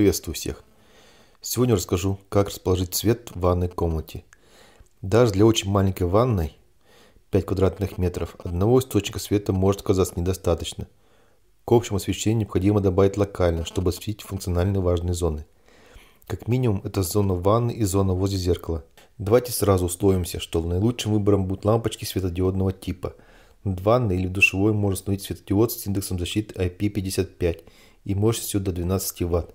Приветствую всех! Сегодня расскажу, как расположить цвет в ванной комнате. Даже для очень маленькой ванной, 5 квадратных метров, одного источника света может казаться недостаточно. К общему освещению необходимо добавить локально, чтобы осветить функциональные важные зоны. Как минимум, это зона ванны и зона возле зеркала. Давайте сразу условимся, что наилучшим выбором будут лампочки светодиодного типа. Над ванной или в душевой можно установить светодиод с индексом защиты IP55 и мощностью до 12 Вт.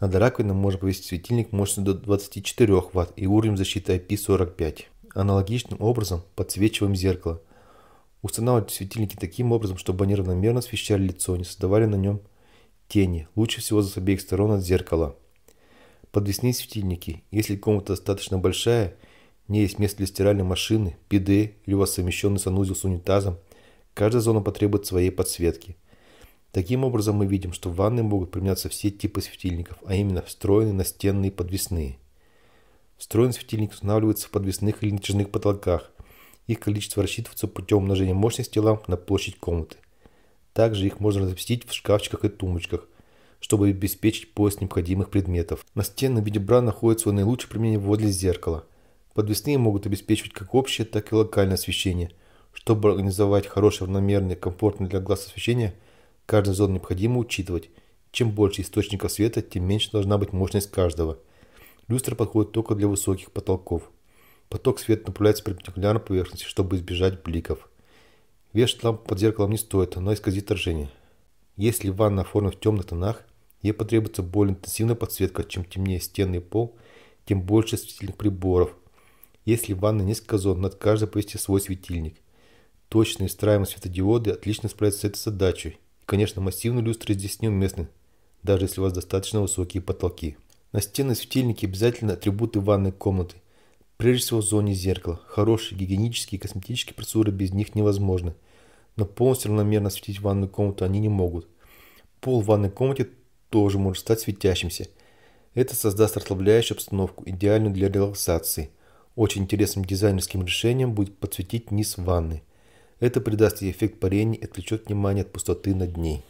Над раковиной можно повесить светильник мощностью до 24 Вт и уровнем защиты IP45. Аналогичным образом подсвечиваем зеркало. Устанавливать светильники таким образом, чтобы они равномерно освещали лицо, не создавали на нем тени, лучше всего с обеих сторон от зеркала. Подвесные светильники, если комната достаточно большая, не есть место для стиральной машины, биде или у вас совмещенный санузел с унитазом, каждая зона потребует своей подсветки – Таким образом мы видим, что в ванной могут применяться все типы светильников, а именно встроенные, настенные и подвесные. Встроенный светильник устанавливается в подвесных или натяжных потолках. Их количество рассчитывается путем умножения мощности ламп на площадь комнаты. Также их можно разместить в шкафчиках и тумбочках, чтобы обеспечить поиск необходимых предметов. На стенном виде бра находится свое наилучшее применение возле зеркала. Подвесные могут обеспечивать как общее, так и локальное освещение. Чтобы организовать хорошее, равномерное комфортное для глаз освещение – Каждый зон необходимо учитывать. Чем больше источников света, тем меньше должна быть мощность каждого. Люстра подходит только для высоких потолков. Поток света направляется перпендикулярно поверхности, чтобы избежать бликов. Вешать лампу под зеркалом не стоит, оно исказит отражение. Если ванна оформлена в темных тонах, ей потребуется более интенсивная подсветка. Чем темнее стены и пол, тем больше светильных приборов. Если в ванной несколько зон, над каждой повести свой светильник. Точные встраиваемые светодиоды отлично справятся с этой задачей. Конечно, массивные люстры здесь неуместны, даже если у вас достаточно высокие потолки. На стены светильники обязательно атрибуты ванной комнаты. Прежде всего в зоне зеркала. Хорошие гигиенические и косметические процедуры без них невозможны. Но полностью равномерно светить ванную комнату они не могут. Пол в ванной комнате тоже может стать светящимся. Это создаст расслабляющую обстановку, идеальную для релаксации. Очень интересным дизайнерским решением будет подсветить низ ванны – это придаст ей эффект парения и отвлечет внимание от пустоты над ней.